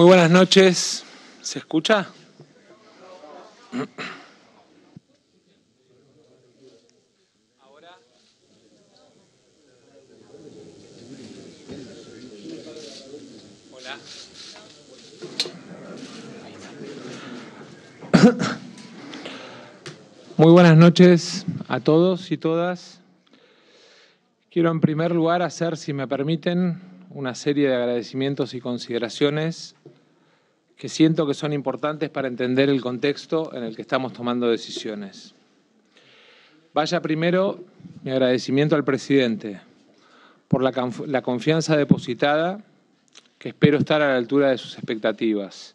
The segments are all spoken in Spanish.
Muy buenas noches. ¿Se escucha? Hola. Muy buenas noches a todos y todas. Quiero en primer lugar hacer, si me permiten, una serie de agradecimientos y consideraciones que siento que son importantes para entender el contexto en el que estamos tomando decisiones. Vaya primero mi agradecimiento al presidente por la, la, confianza depositada, que espero estar a la altura de sus expectativas,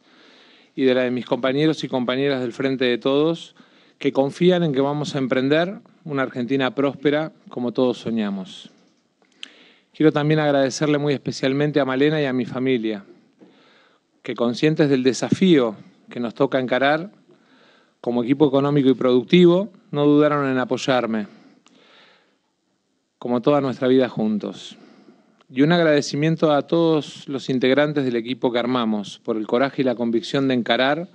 y de la de mis compañeros y compañeras del Frente de Todos, que confían en que vamos a emprender una Argentina próspera como todos soñamos. Quiero también agradecerle muy especialmente a Malena y a mi familia, que conscientes del desafío que nos toca encarar, como equipo económico y productivo, no dudaron en apoyarme, como toda nuestra vida juntos. Y un agradecimiento a todos los integrantes del equipo que armamos por el coraje y la convicción de encarar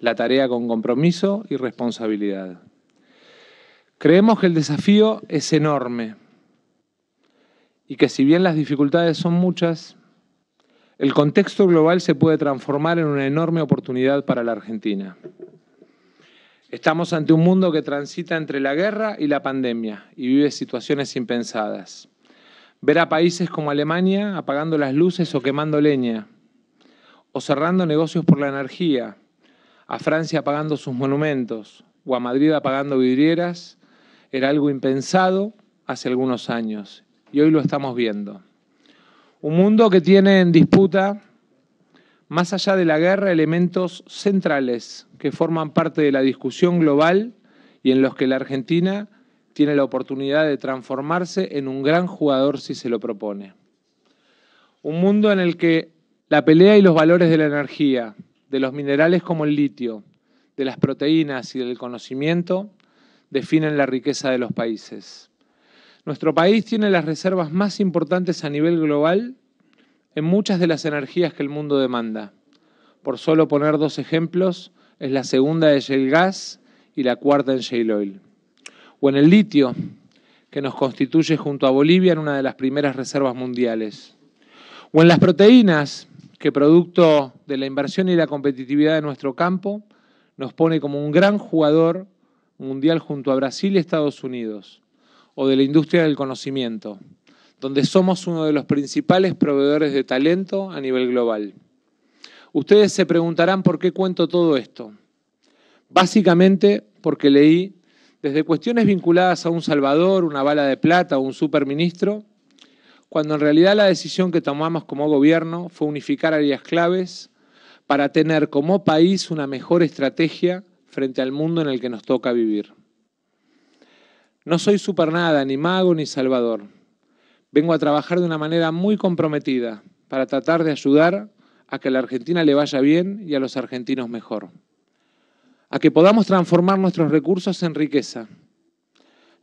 la tarea con compromiso y responsabilidad. Creemos que el desafío es enorme y que si bien las dificultades son muchas, el contexto global se puede transformar en una enorme oportunidad para la Argentina. Estamos ante un mundo que transita entre la guerra y la pandemia y vive situaciones impensadas. Ver a países como Alemania apagando las luces o quemando leña, o cerrando negocios por la energía, a Francia apagando sus monumentos, o a Madrid apagando vidrieras, era algo impensado hace algunos años y hoy lo estamos viendo. Un mundo que tiene en disputa, más allá de la guerra, elementos centrales que forman parte de la discusión global y en los que la Argentina tiene la oportunidad de transformarse en un gran jugador si se lo propone. Un mundo en el que la pelea y los valores de la energía, de los minerales como el litio, de las proteínas y del conocimiento definen la riqueza de los países. Nuestro país tiene las reservas más importantes a nivel global en muchas de las energías que el mundo demanda. Por solo poner dos ejemplos, es la segunda en Shell Gas y la cuarta en Shell Oil. O en el litio, que nos constituye junto a Bolivia en una de las primeras reservas mundiales. O en las proteínas, que producto de la inversión y la competitividad de nuestro campo, nos pone como un gran jugador mundial junto a Brasil y Estados Unidos o de la industria del conocimiento, donde somos uno de los principales proveedores de talento a nivel global. Ustedes se preguntarán por qué cuento todo esto. Básicamente porque leí desde cuestiones vinculadas a un Salvador, una bala de plata o un superministro, cuando en realidad la decisión que tomamos como gobierno fue unificar áreas claves para tener como país una mejor estrategia frente al mundo en el que nos toca vivir. No soy supernada, ni mago, ni salvador. Vengo a trabajar de una manera muy comprometida para tratar de ayudar a que a la Argentina le vaya bien y a los argentinos mejor. A que podamos transformar nuestros recursos en riqueza.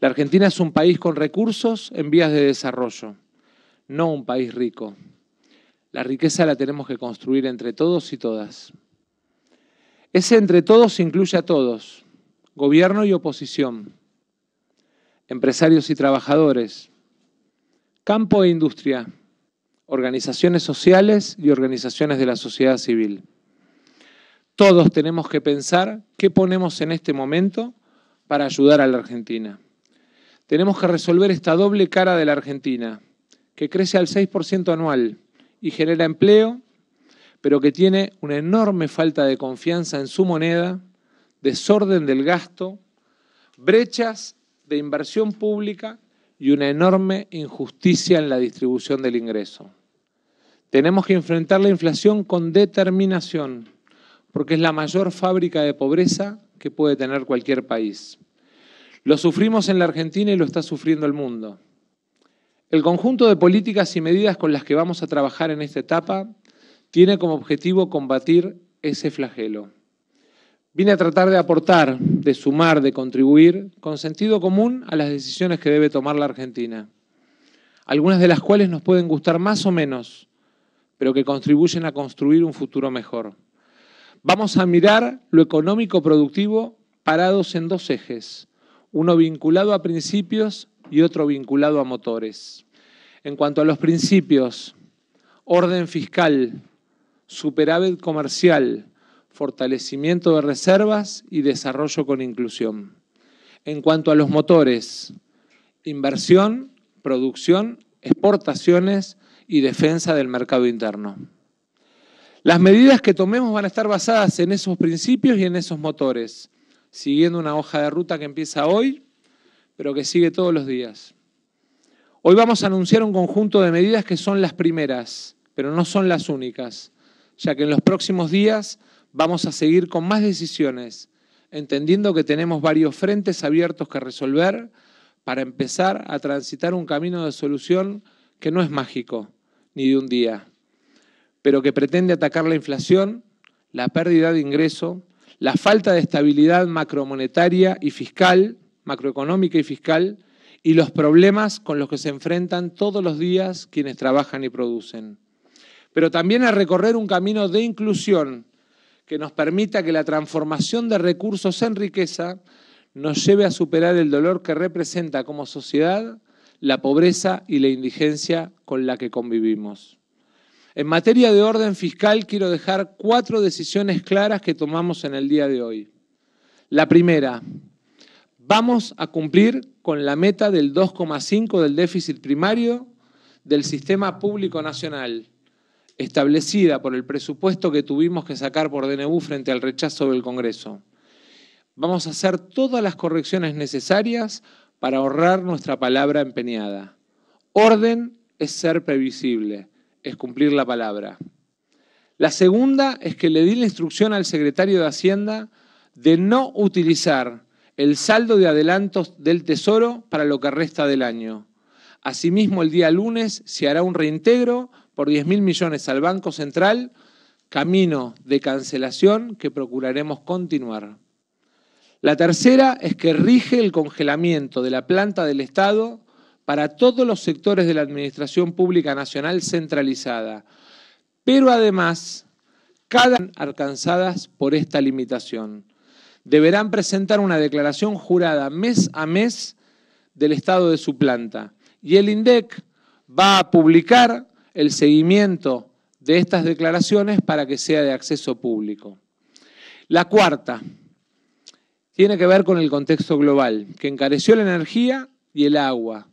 La Argentina es un país con recursos en vías de desarrollo, no un país rico. La riqueza la tenemos que construir entre todos y todas. Ese entre todos incluye a todos, gobierno y oposición empresarios y trabajadores, campo e industria, organizaciones sociales y organizaciones de la sociedad civil. Todos tenemos que pensar qué ponemos en este momento para ayudar a la Argentina. Tenemos que resolver esta doble cara de la Argentina, que crece al 6% anual y genera empleo, pero que tiene una enorme falta de confianza en su moneda, desorden del gasto, brechas de inversión pública y una enorme injusticia en la distribución del ingreso. Tenemos que enfrentar la inflación con determinación, porque es la mayor fábrica de pobreza que puede tener cualquier país. Lo sufrimos en la Argentina y lo está sufriendo el mundo. El conjunto de políticas y medidas con las que vamos a trabajar en esta etapa tiene como objetivo combatir ese flagelo. Vine a tratar de aportar, de sumar, de contribuir con sentido común a las decisiones que debe tomar la Argentina, algunas de las cuales nos pueden gustar más o menos, pero que contribuyen a construir un futuro mejor. Vamos a mirar lo económico productivo parados en dos ejes, uno vinculado a principios y otro vinculado a motores. En cuanto a los principios, orden fiscal, superávit comercial, fortalecimiento de reservas y desarrollo con inclusión. En cuanto a los motores, inversión, producción, exportaciones y defensa del mercado interno. Las medidas que tomemos van a estar basadas en esos principios y en esos motores, siguiendo una hoja de ruta que empieza hoy, pero que sigue todos los días. Hoy vamos a anunciar un conjunto de medidas que son las primeras, pero no son las únicas, ya que en los próximos días vamos a seguir con más decisiones, entendiendo que tenemos varios frentes abiertos que resolver para empezar a transitar un camino de solución que no es mágico, ni de un día, pero que pretende atacar la inflación, la pérdida de ingreso, la falta de estabilidad macromonetaria y fiscal, macroeconómica y fiscal, y los problemas con los que se enfrentan todos los días quienes trabajan y producen. Pero también a recorrer un camino de inclusión que nos permita que la transformación de recursos en riqueza nos lleve a superar el dolor que representa como sociedad la pobreza y la indigencia con la que convivimos. En materia de orden fiscal quiero dejar cuatro decisiones claras que tomamos en el día de hoy. La primera, vamos a cumplir con la meta del 2,5 del déficit primario del sistema público nacional establecida por el presupuesto que tuvimos que sacar por DNU frente al rechazo del Congreso. Vamos a hacer todas las correcciones necesarias para ahorrar nuestra palabra empeñada. Orden es ser previsible, es cumplir la palabra. La segunda es que le di la instrucción al secretario de Hacienda de no utilizar el saldo de adelantos del Tesoro para lo que resta del año. Asimismo, el día lunes se hará un reintegro por 10 mil millones al Banco Central, camino de cancelación que procuraremos continuar. La tercera es que rige el congelamiento de la planta del Estado para todos los sectores de la Administración Pública Nacional centralizada, pero además cada alcanzadas por esta limitación. Deberán presentar una declaración jurada mes a mes del estado de su planta y el INDEC va a publicar el seguimiento de estas declaraciones para que sea de acceso público. La cuarta tiene que ver con el contexto global, que encareció la energía y el agua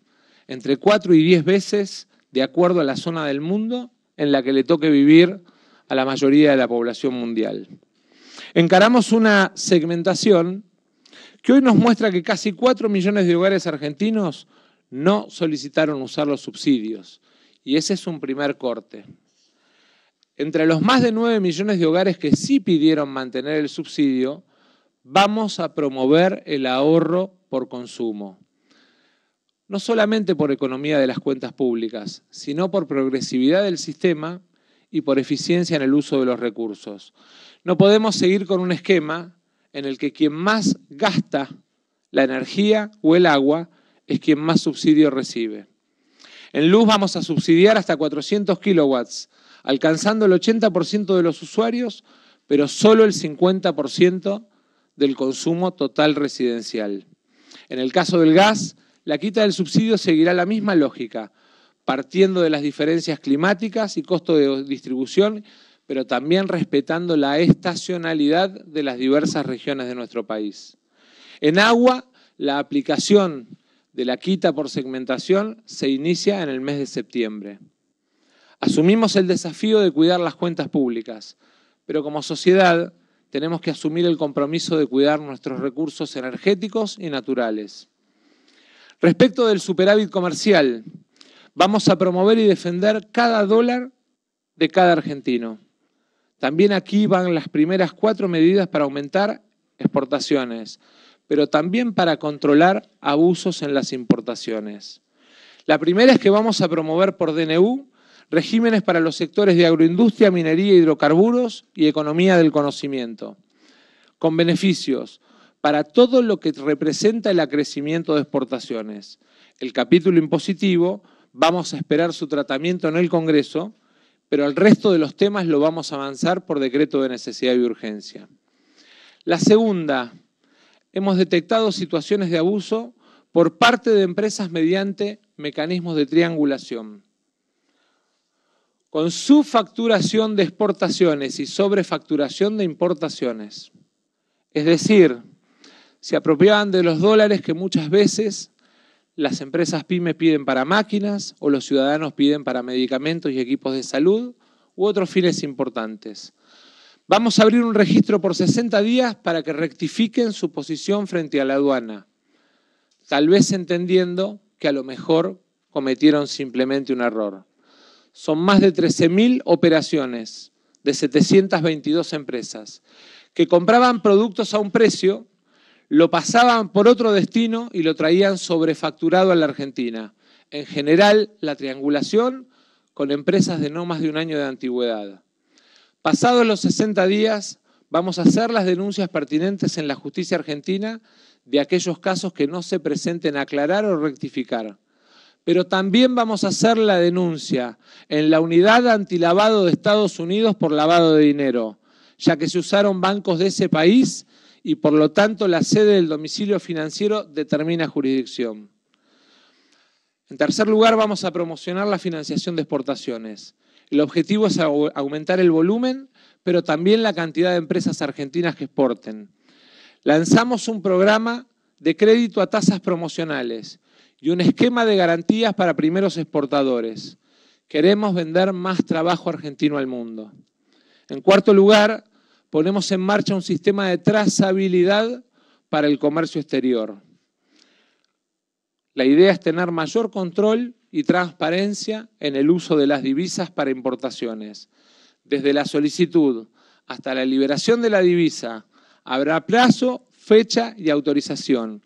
entre cuatro y diez veces de acuerdo a la zona del mundo en la que le toque vivir a la mayoría de la población mundial. Encaramos una segmentación que hoy nos muestra que casi cuatro millones de hogares argentinos no solicitaron usar los subsidios y ese es un primer corte. Entre los más de 9 millones de hogares que sí pidieron mantener el subsidio, vamos a promover el ahorro por consumo. No solamente por economía de las cuentas públicas, sino por progresividad del sistema y por eficiencia en el uso de los recursos. No podemos seguir con un esquema en el que quien más gasta la energía o el agua es quien más subsidio recibe. En luz vamos a subsidiar hasta 400 kilowatts, alcanzando el 80% de los usuarios, pero solo el 50% del consumo total residencial. En el caso del gas, la quita del subsidio seguirá la misma lógica, partiendo de las diferencias climáticas y costo de distribución, pero también respetando la estacionalidad de las diversas regiones de nuestro país. En agua, la aplicación de la quita por segmentación se inicia en el mes de septiembre. Asumimos el desafío de cuidar las cuentas públicas, pero como sociedad tenemos que asumir el compromiso de cuidar nuestros recursos energéticos y naturales. Respecto del superávit comercial, vamos a promover y defender cada dólar de cada argentino. También aquí van las primeras cuatro medidas para aumentar exportaciones, pero también para controlar abusos en las importaciones. La primera es que vamos a promover por DNU regímenes para los sectores de agroindustria, minería, hidrocarburos y economía del conocimiento, con beneficios para todo lo que representa el acrecimiento de exportaciones. El capítulo impositivo, vamos a esperar su tratamiento en el Congreso, pero el resto de los temas lo vamos a avanzar por decreto de necesidad y urgencia. La segunda hemos detectado situaciones de abuso por parte de empresas mediante mecanismos de triangulación. Con subfacturación de exportaciones y sobrefacturación de importaciones. Es decir, se apropiaban de los dólares que muchas veces las empresas pymes piden para máquinas o los ciudadanos piden para medicamentos y equipos de salud u otros fines importantes. Vamos a abrir un registro por 60 días para que rectifiquen su posición frente a la aduana, tal vez entendiendo que a lo mejor cometieron simplemente un error. Son más de 13.000 operaciones de 722 empresas que compraban productos a un precio, lo pasaban por otro destino y lo traían sobrefacturado a la Argentina. En general, la triangulación con empresas de no más de un año de antigüedad. Pasados los 60 días, vamos a hacer las denuncias pertinentes en la justicia argentina de aquellos casos que no se presenten aclarar o rectificar. Pero también vamos a hacer la denuncia en la unidad antilavado de Estados Unidos por lavado de dinero, ya que se usaron bancos de ese país y por lo tanto la sede del domicilio financiero determina jurisdicción. En tercer lugar, vamos a promocionar la financiación de exportaciones. El objetivo es aumentar el volumen, pero también la cantidad de empresas argentinas que exporten. Lanzamos un programa de crédito a tasas promocionales y un esquema de garantías para primeros exportadores. Queremos vender más trabajo argentino al mundo. En cuarto lugar, ponemos en marcha un sistema de trazabilidad para el comercio exterior. La idea es tener mayor control y transparencia en el uso de las divisas para importaciones. Desde la solicitud hasta la liberación de la divisa habrá plazo, fecha y autorización,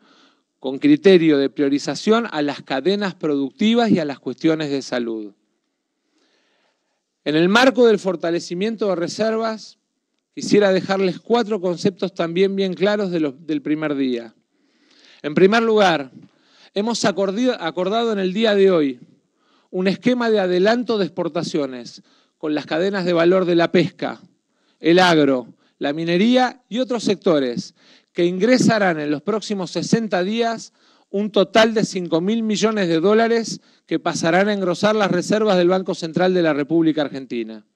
con criterio de priorización a las cadenas productivas y a las cuestiones de salud. En el marco del fortalecimiento de reservas, quisiera dejarles cuatro conceptos también bien claros del primer día. En primer lugar, Hemos acordado en el día de hoy un esquema de adelanto de exportaciones con las cadenas de valor de la pesca, el agro, la minería y otros sectores que ingresarán en los próximos 60 días un total de 5.000 millones de dólares que pasarán a engrosar las reservas del Banco Central de la República Argentina.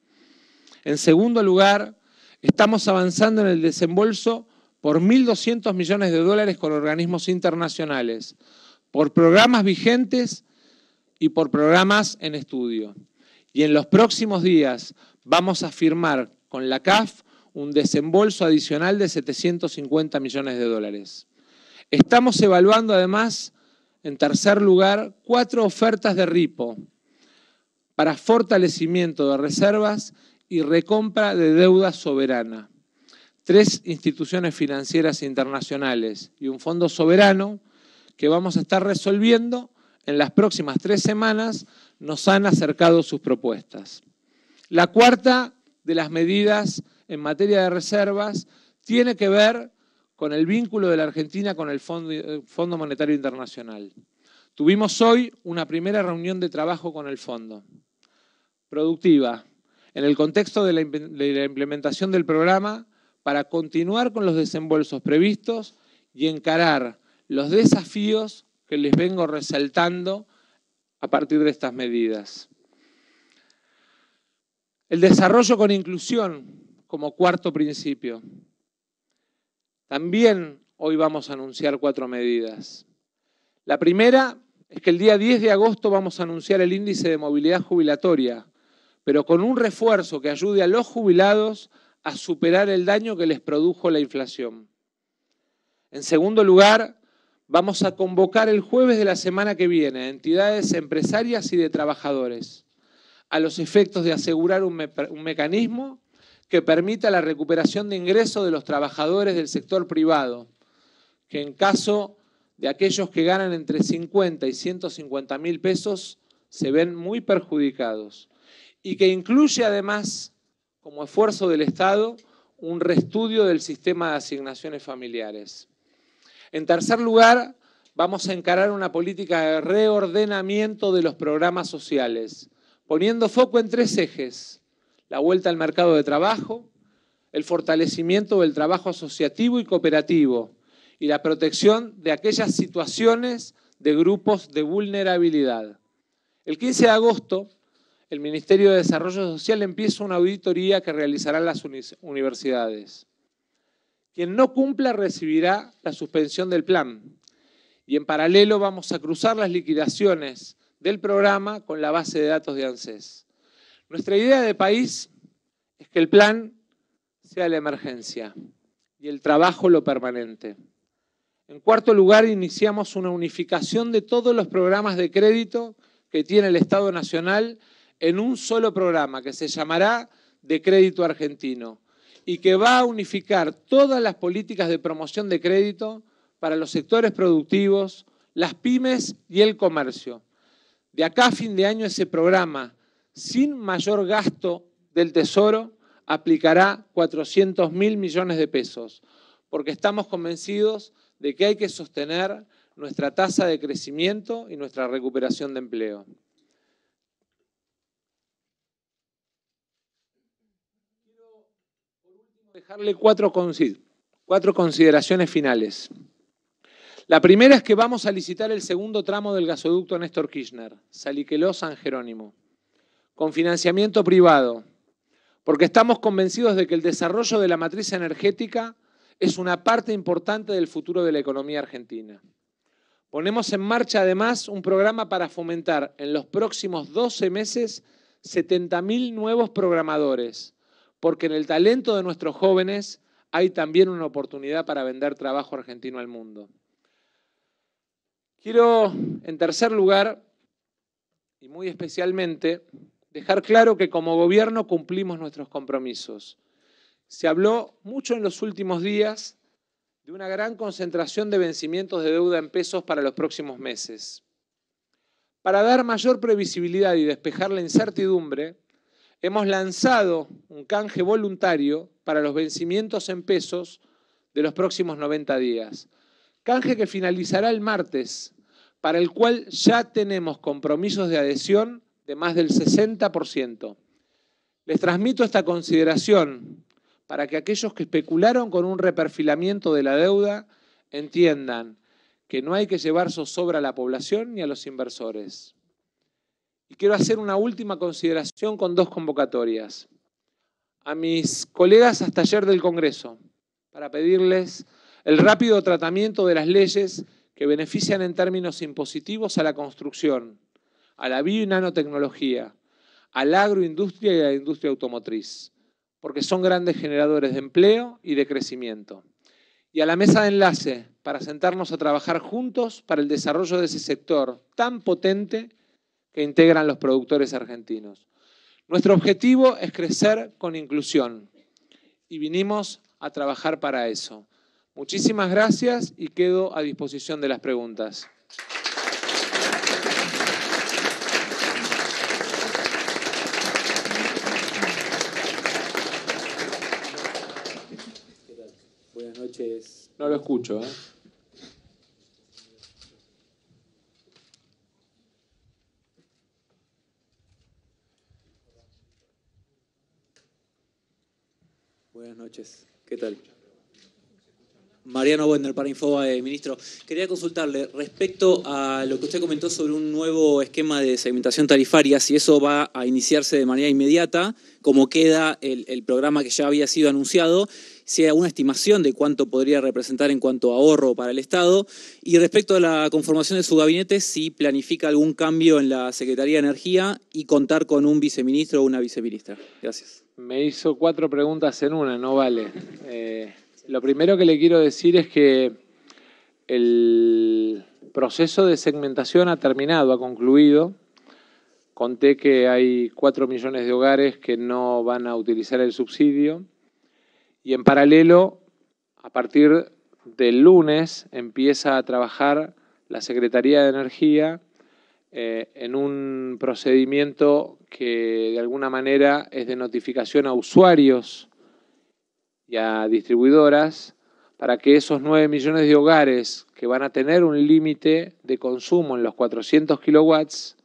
En segundo lugar, estamos avanzando en el desembolso por 1.200 millones de dólares con organismos internacionales, por programas vigentes y por programas en estudio. Y en los próximos días vamos a firmar con la CAF un desembolso adicional de 750 millones de dólares. Estamos evaluando además, en tercer lugar, cuatro ofertas de RIPO para fortalecimiento de reservas y recompra de deuda soberana. Tres instituciones financieras internacionales y un fondo soberano que vamos a estar resolviendo en las próximas tres semanas, nos han acercado sus propuestas. La cuarta de las medidas en materia de reservas tiene que ver con el vínculo de la Argentina con el Fondo eh, Monetario Internacional. Tuvimos hoy una primera reunión de trabajo con el fondo, productiva, en el contexto de la, de la implementación del programa para continuar con los desembolsos previstos y encarar los desafíos que les vengo resaltando a partir de estas medidas. El desarrollo con inclusión como cuarto principio. También hoy vamos a anunciar cuatro medidas. La primera es que el día 10 de agosto vamos a anunciar el índice de movilidad jubilatoria, pero con un refuerzo que ayude a los jubilados a superar el daño que les produjo la inflación. En segundo lugar, Vamos a convocar el jueves de la semana que viene a entidades empresarias y de trabajadores a los efectos de asegurar un, mecanismo que permita la recuperación de ingresos de los trabajadores del sector privado, que en caso de aquellos que ganan entre 50 y 150 mil pesos se ven muy perjudicados, y que incluye además, como esfuerzo del Estado, un reestudio del sistema de asignaciones familiares. En tercer lugar, vamos a encarar una política de reordenamiento de los programas sociales, poniendo foco en tres ejes. La vuelta al mercado de trabajo, el fortalecimiento del trabajo asociativo y cooperativo y la protección de aquellas situaciones de grupos de vulnerabilidad. El 15 de agosto, el Ministerio de Desarrollo Social empieza una auditoría que realizarán las universidades. Quien no cumpla recibirá la suspensión del plan. Y en paralelo vamos a cruzar las liquidaciones del programa con la base de datos de ANSES. Nuestra idea de país es que el plan sea la emergencia y el trabajo lo permanente. En cuarto lugar, iniciamos una unificación de todos los programas de crédito que tiene el Estado Nacional en un solo programa que se llamará de Crédito Argentino y que va a unificar todas las políticas de promoción de crédito para los sectores productivos, las pymes y el comercio. De acá a fin de año ese programa, sin mayor gasto del Tesoro, aplicará 400 mil millones de pesos, porque estamos convencidos de que hay que sostener nuestra tasa de crecimiento y nuestra recuperación de empleo. dejarle cuatro, consideraciones finales. La primera es que vamos a licitar el segundo tramo del gasoducto Néstor Kirchner, Saliqueló-San Jerónimo, con financiamiento privado, porque estamos convencidos de que el desarrollo de la matriz energética es una parte importante del futuro de la economía argentina. Ponemos en marcha además un programa para fomentar en los próximos 12 meses 70.000 nuevos programadores porque en el talento de nuestros jóvenes hay también una oportunidad para vender trabajo argentino al mundo. Quiero, en tercer lugar, y muy especialmente, dejar claro que como gobierno cumplimos nuestros compromisos. Se habló mucho en los últimos días de una gran concentración de vencimientos de deuda en pesos para los próximos meses. Para dar mayor previsibilidad y despejar la incertidumbre, hemos lanzado un canje voluntario para los vencimientos en pesos de los próximos 90 días. Canje que finalizará el martes, para el cual ya tenemos compromisos de adhesión de más del 60%. Les transmito esta consideración para que aquellos que especularon con un reperfilamiento de la deuda entiendan que no hay que llevar sobra a la población ni a los inversores. Y quiero hacer una última consideración con dos convocatorias. A mis colegas hasta ayer del Congreso, para pedirles el rápido tratamiento de las leyes que benefician en términos impositivos a la construcción, a la bio y nanotecnología, a la agroindustria y a la industria automotriz, porque son grandes generadores de empleo y de crecimiento. Y a la mesa de enlace, para sentarnos a trabajar juntos para el desarrollo de ese sector tan potente que integran los productores argentinos. Nuestro objetivo es crecer con inclusión y vinimos a trabajar para eso. Muchísimas gracias y quedo a disposición de las preguntas. Buenas noches. No lo escucho. ¿eh? Buenas noches. ¿Qué tal? Mariano Bender, para Infobae, ministro. Quería consultarle respecto a lo que usted comentó sobre un nuevo esquema de segmentación tarifaria, si eso va a iniciarse de manera inmediata, como queda el, el programa que ya había sido anunciado, si hay alguna estimación de cuánto podría representar en cuanto a ahorro para el Estado, y respecto a la conformación de su gabinete, si planifica algún cambio en la Secretaría de Energía y contar con un viceministro o una viceministra. Gracias. Me hizo cuatro preguntas en una, no vale. Eh, lo primero que le quiero decir es que el proceso de segmentación ha terminado, ha concluido. Conté que hay cuatro millones de hogares que no van a utilizar el subsidio y en paralelo, a partir del lunes, empieza a trabajar la Secretaría de Energía eh, en un procedimiento que de alguna manera es de notificación a usuarios y a distribuidoras para que esos 9 millones de hogares que van a tener un límite de consumo en los 400 kilowatts,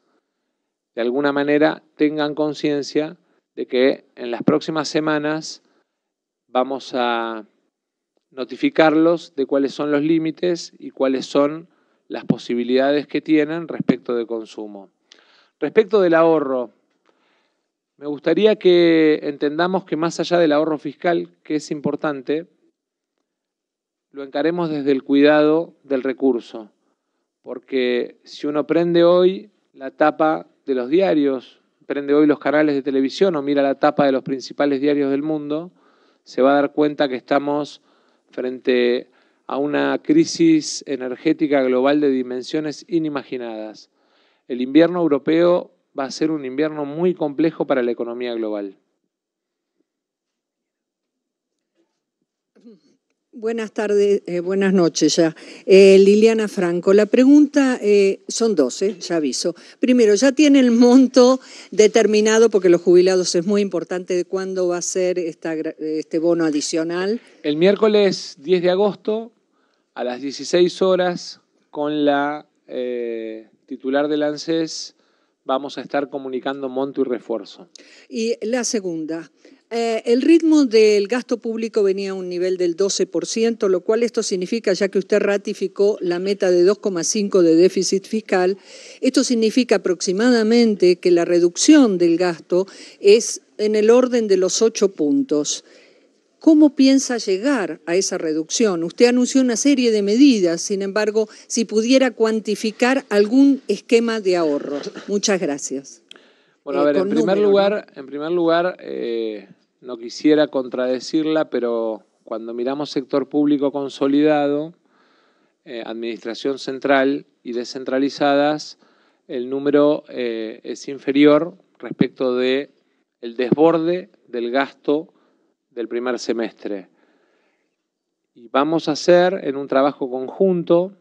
de alguna manera tengan conciencia de que en las próximas semanas vamos a notificarlos de cuáles son los límites y cuáles son las posibilidades que tienen respecto de consumo. Respecto del ahorro, me gustaría que entendamos que más allá del ahorro fiscal, que es importante, lo encaremos desde el cuidado del recurso, porque si uno prende hoy la tapa de los diarios, prende hoy los canales de televisión o mira la tapa de los principales diarios del mundo, se va a dar cuenta que estamos frente a una crisis energética global de dimensiones inimaginadas. El invierno europeo va a ser un invierno muy complejo para la economía global. Buenas tardes, eh, buenas noches ya. Eh, Liliana Franco, la pregunta eh, son 12, ya aviso. Primero, ¿ya tiene el monto determinado, porque los jubilados es muy importante, de cuándo va a ser este bono adicional? El miércoles 10 de agosto, a las 16 horas, con la titular de ANSES, vamos a estar comunicando monto y refuerzo. Y la segunda, eh, el ritmo del gasto público venía a un nivel del 12%, lo cual esto significa, ya que usted ratificó la meta de 2,5% de déficit fiscal, esto significa aproximadamente que la reducción del gasto es en el orden de los 8 puntos. ¿Cómo piensa llegar a esa reducción? Usted anunció una serie de medidas, sin embargo, si pudiera cuantificar algún esquema de ahorro. Muchas gracias. Bueno, a ver, en, primer lugar, ¿no? en primer lugar, eh, no quisiera contradecirla, pero cuando miramos sector público consolidado, eh, administración central y descentralizadas, el número eh, es inferior respecto de desborde del gasto del primer semestre. Y vamos a hacer en un trabajo conjunto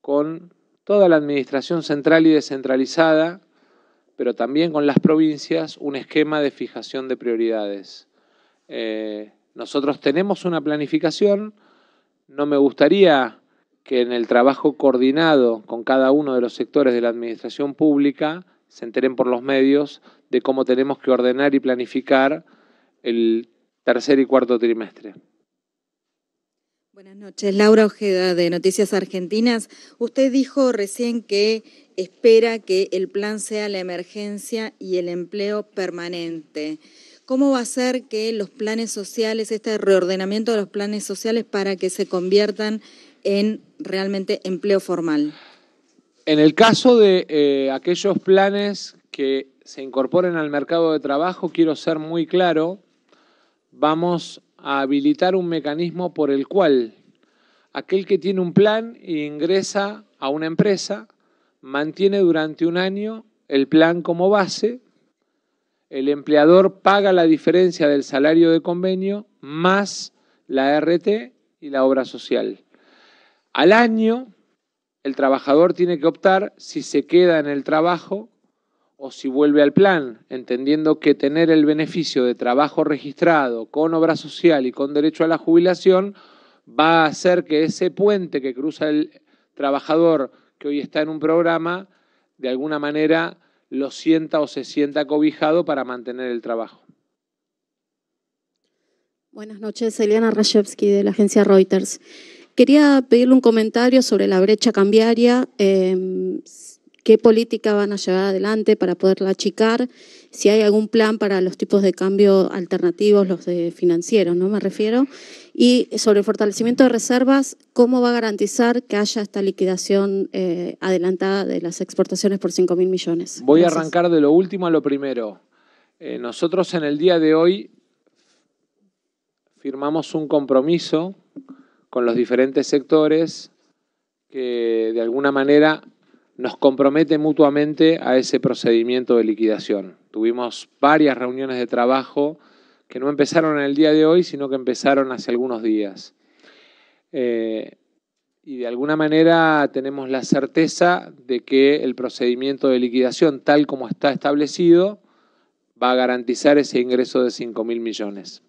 con toda la administración central y descentralizada, pero también con las provincias, un esquema de fijación de prioridades. Eh, nosotros tenemos una planificación, no me gustaría que en el trabajo coordinado con cada uno de los sectores de la administración pública se enteren por los medios de cómo tenemos que ordenar y planificar el tercer y cuarto trimestre. Buenas noches, Laura Ojeda de Noticias Argentinas. Usted dijo recién que espera que el plan sea la emergencia y el empleo permanente. ¿Cómo va a ser que los planes sociales, este reordenamiento de los planes sociales para que se conviertan en realmente empleo formal? En el caso de eh, aquellos planes que se incorporen al mercado de trabajo, quiero ser muy claro, vamos a habilitar un mecanismo por el cual aquel que tiene un plan e ingresa a una empresa mantiene durante un año el plan como base, el empleador paga la diferencia del salario de convenio más la RT y la obra social. Al año, el trabajador tiene que optar si se queda en el trabajo o si vuelve al plan, entendiendo que tener el beneficio de trabajo registrado con obra social y con derecho a la jubilación va a hacer que ese puente que cruza el trabajador que hoy está en un programa, de alguna manera lo sienta o se sienta cobijado para mantener el trabajo. Buenas noches, Eliana Rajewski de la agencia Reuters. Quería pedirle un comentario sobre la brecha cambiaria. Em, qué política van a llevar adelante para poderla achicar, si hay algún plan para los tipos de cambio alternativos, los de financieros, ¿no? Me refiero. Y sobre el fortalecimiento de reservas, ¿cómo va a garantizar que haya esta liquidación eh, adelantada de las exportaciones por 5.000 millones? Voy a arrancar de lo último a lo primero. Eh, nosotros en el día de hoy firmamos un compromiso con los diferentes sectores que de alguna manera nos compromete mutuamente a ese procedimiento de liquidación. Tuvimos varias reuniones de trabajo que no empezaron en el día de hoy, sino que empezaron hace algunos días. Eh, y de alguna manera tenemos la certeza de que el procedimiento de liquidación, tal como está establecido, va a garantizar ese ingreso de 5.000 mil millones.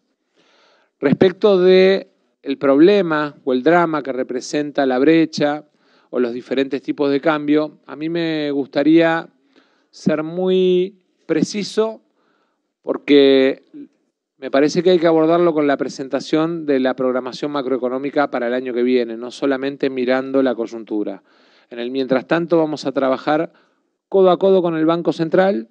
Respecto de el problema o el drama que representa la brecha o los diferentes tipos de cambio, a mí me gustaría ser muy preciso porque me parece que hay que abordarlo con la presentación de la programación macroeconómica para el año que viene, no solamente mirando la coyuntura. En el mientras tanto vamos a trabajar codo a codo con el Banco Central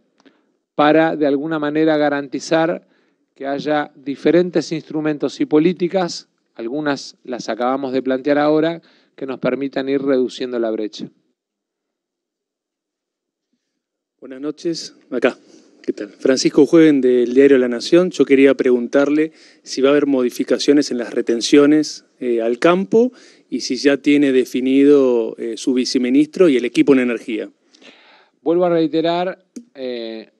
para de alguna manera garantizar que haya diferentes instrumentos y políticas, algunas las acabamos de plantear ahora, que nos permitan ir reduciendo la brecha. Buenas noches, acá. ¿Qué tal? Francisco Jueven del Diario La Nación. Yo quería preguntarle si va a haber modificaciones en las retenciones eh, al campo y si ya tiene definido eh, su viceministro y el equipo en energía. Vuelvo a reiterar, eh,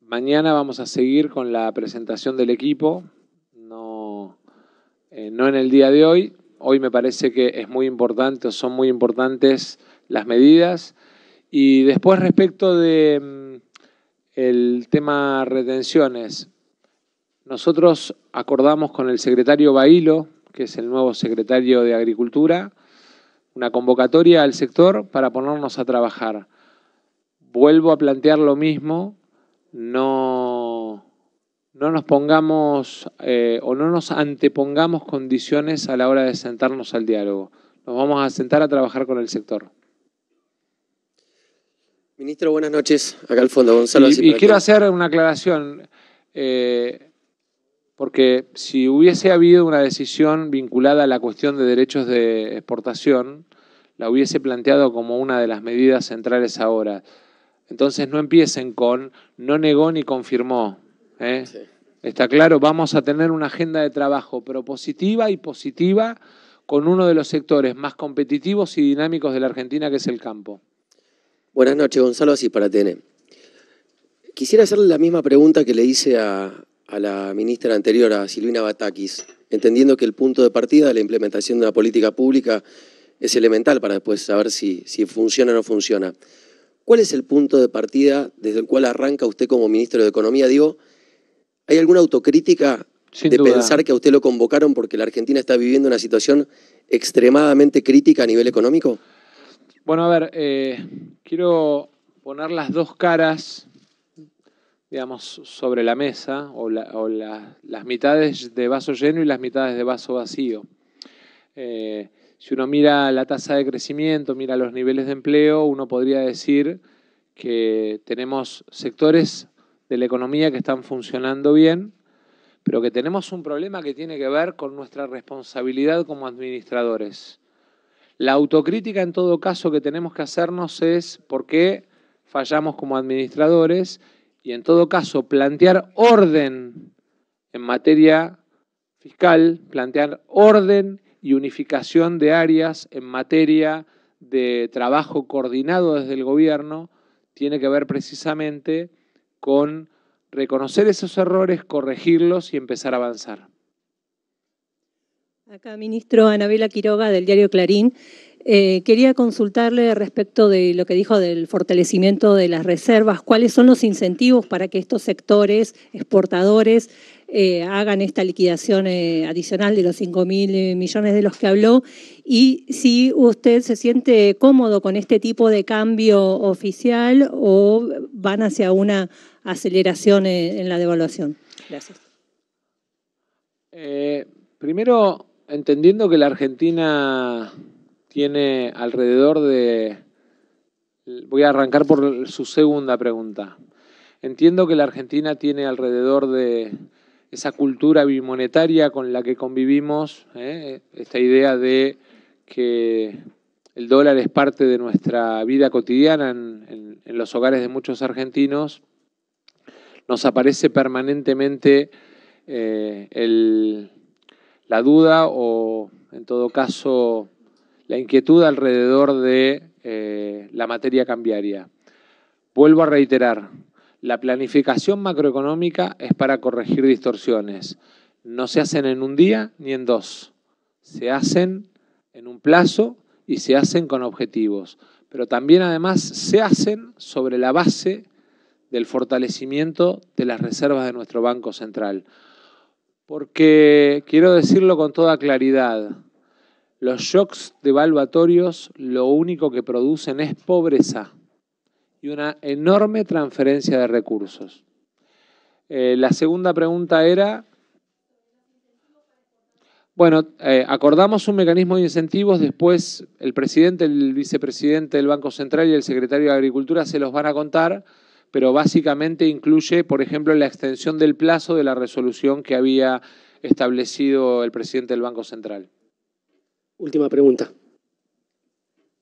mañana vamos a seguir con la presentación del equipo, no, no en el día de hoy hoy me parece que es muy importante son muy importantes las medidas. Y después respecto de mm, tema retenciones, nosotros acordamos con el secretario Bailo, que es el nuevo secretario de Agricultura, una convocatoria al sector para ponernos a trabajar. Vuelvo a plantear lo mismo, no no nos pongamos eh, o no nos antepongamos condiciones a la hora de sentarnos al diálogo. Nos vamos a sentar a trabajar con el sector. Ministro, buenas noches. Acá al fondo, Gonzalo. Y, quiero hacer una aclaración, eh, porque si hubiese habido una decisión vinculada a la cuestión de derechos de exportación, la hubiese planteado como una de las medidas centrales ahora. Entonces no empiecen con no negó ni confirmó. ¿eh? Está claro, vamos a tener una agenda de trabajo propositiva y positiva con uno de los sectores más competitivos y dinámicos de la Argentina, que es el campo. Buenas noches, Gonzalo, así para TN. Quisiera hacerle la misma pregunta que le hice a, la ministra anterior, a Silvina Batakis, entendiendo que el punto de partida de la implementación de una política pública es elemental para después saber si, si funciona o no funciona. ¿Cuál es el punto de partida desde el cual arranca usted como ministro de Economía? Digo, ¿Hay alguna autocrítica de pensar que a usted lo convocaron porque la Argentina está viviendo una situación extremadamente crítica a nivel económico? Bueno, a ver, eh, quiero poner las dos caras, digamos, sobre la mesa, o, las mitades de vaso lleno y las mitades de vaso vacío. Eh, si uno mira la tasa de crecimiento, mira los niveles de empleo, uno podría decir que tenemos sectores de la economía que están funcionando bien, pero que tenemos un problema que tiene que ver con nuestra responsabilidad como administradores. La autocrítica en todo caso que tenemos que hacernos es por qué fallamos como administradores y en todo caso plantear orden en materia fiscal, plantear orden y unificación de áreas en materia de trabajo coordinado desde el gobierno, tiene que ver precisamente con reconocer esos errores, corregirlos y empezar a avanzar. Acá, ministro Anabela Quiroga del diario Clarín. Eh, quería consultarle respecto de lo que dijo del fortalecimiento de las reservas. ¿Cuáles son los incentivos para que estos sectores exportadores eh, hagan esta liquidación eh, adicional de los cinco mil eh, millones de los que habló. Y si usted se siente cómodo con este tipo de cambio oficial o van hacia una aceleración en la devaluación. Gracias. primero, entendiendo que la Argentina tiene alrededor de... Voy a arrancar por su segunda pregunta. Entiendo que la Argentina tiene alrededor de esa cultura bimonetaria con la que convivimos, ¿eh? esta idea de que el dólar es parte de nuestra vida cotidiana en, los hogares de muchos argentinos, nos aparece permanentemente eh, la duda o, en todo caso, la inquietud alrededor de eh, la materia cambiaria. Vuelvo a reiterar, la planificación macroeconómica es para corregir distorsiones. No se hacen en un día ni en dos. Se hacen en un plazo y se hacen con objetivos. Pero también además se hacen sobre la base del fortalecimiento de las reservas de nuestro Banco Central. Porque quiero decirlo con toda claridad, los shocks devaluatorios lo único que producen es pobreza y una enorme transferencia de recursos. Eh, la segunda pregunta era, bueno, eh, acordamos un mecanismo de incentivos, después el presidente, el vicepresidente del Banco Central y el secretario de Agricultura se los van a contar, pero básicamente incluye, por ejemplo, la extensión del plazo de la resolución que había establecido el presidente del Banco Central. Última pregunta.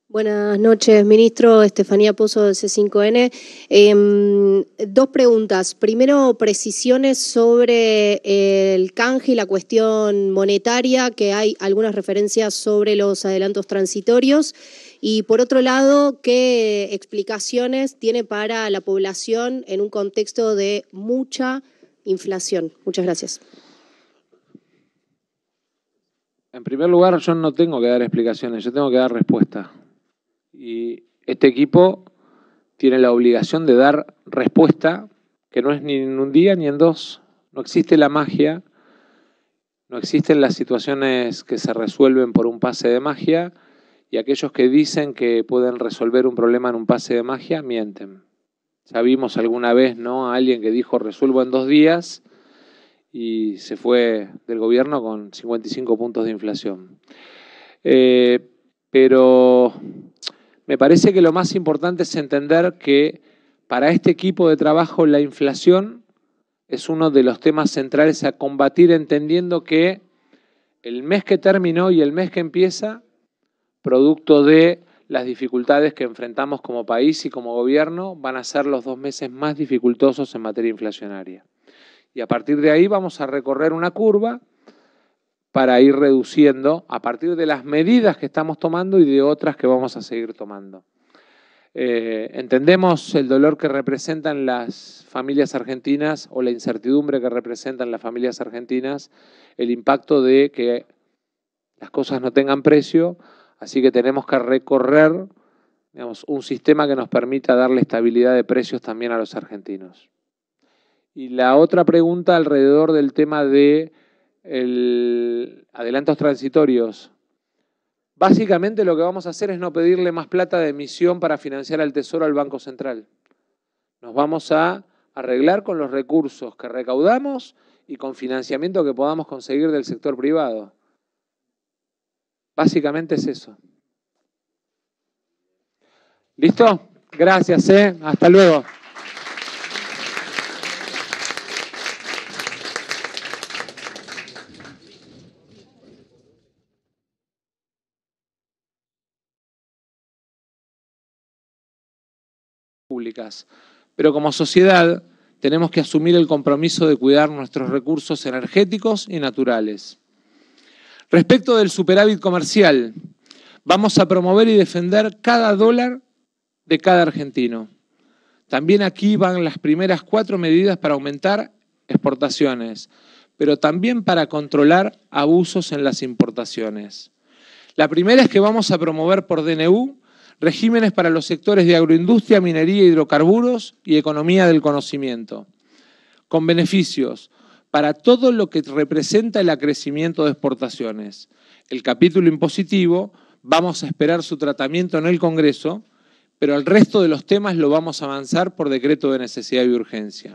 Buenas noches, ministro. Estefanía Pozo de C5N. Em, dos preguntas. Primero, precisiones sobre eh, el canje y la cuestión monetaria, que hay algunas referencias sobre los adelantos transitorios. Y por otro lado, ¿qué explicaciones tiene para la población en un contexto de mucha inflación? Muchas gracias. En primer lugar, yo no tengo que dar explicaciones, yo tengo que dar respuestas. Y este equipo tiene la obligación de dar respuesta que no es ni en un día ni en dos. No existe la magia, no existen las situaciones que se resuelven por un pase de magia y aquellos que dicen que pueden resolver un problema en un pase de magia mienten. Ya vimos alguna vez ¿no? a alguien que dijo resuelvo en dos días y se fue del gobierno con 55 puntos de inflación. Eh, pero me parece que lo más importante es entender que para este equipo de trabajo la inflación es uno de los temas centrales a combatir entendiendo que el mes que terminó y el mes que empieza, producto de las dificultades que enfrentamos como país y como gobierno, van a ser los dos meses más dificultosos en materia inflacionaria. Y a partir de ahí vamos a recorrer una curva para ir reduciendo a partir de las medidas que estamos tomando y de otras que vamos a seguir tomando. Eh, entendemos el dolor que representan las familias argentinas o la incertidumbre que representan las familias argentinas, el impacto de que las cosas no tengan precio, así que tenemos que recorrer un sistema que nos permita darle estabilidad de precios también a los argentinos. Y la otra pregunta alrededor del tema de el adelantos transitorios, básicamente lo que vamos a hacer es no pedirle más plata de emisión para financiar al Tesoro al Banco Central. Nos vamos a arreglar con los recursos que recaudamos y con financiamiento que podamos conseguir del sector privado. Básicamente es eso. ¿Listo? Gracias, ¿eh? Hasta luego. públicas. Pero como sociedad tenemos que asumir el compromiso de cuidar nuestros recursos energéticos y naturales. Respecto del superávit comercial, vamos a promover y defender cada dólar de cada argentino. También aquí van las primeras cuatro medidas para aumentar exportaciones, pero también para controlar abusos en las importaciones. La primera es que vamos a promover por DNU regímenes para los sectores de agroindustria, minería, hidrocarburos y economía del conocimiento, con beneficios para todo lo que representa el acrecimiento de exportaciones. El capítulo impositivo, vamos a esperar su tratamiento en el Congreso, pero al resto de los temas lo vamos a avanzar por decreto de necesidad y urgencia.